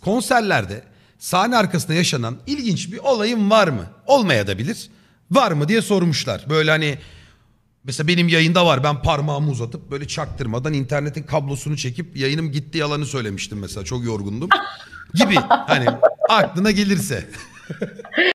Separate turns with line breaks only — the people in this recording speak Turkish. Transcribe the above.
Konserlerde sahne arkasında yaşanan ilginç bir olayım var mı? Olmaya da bilir. Var mı diye sormuşlar. Böyle hani mesela benim yayında var ben parmağımı uzatıp böyle çaktırmadan internetin kablosunu çekip yayınım gitti yalanı söylemiştim mesela çok yorgundum gibi hani aklına gelirse.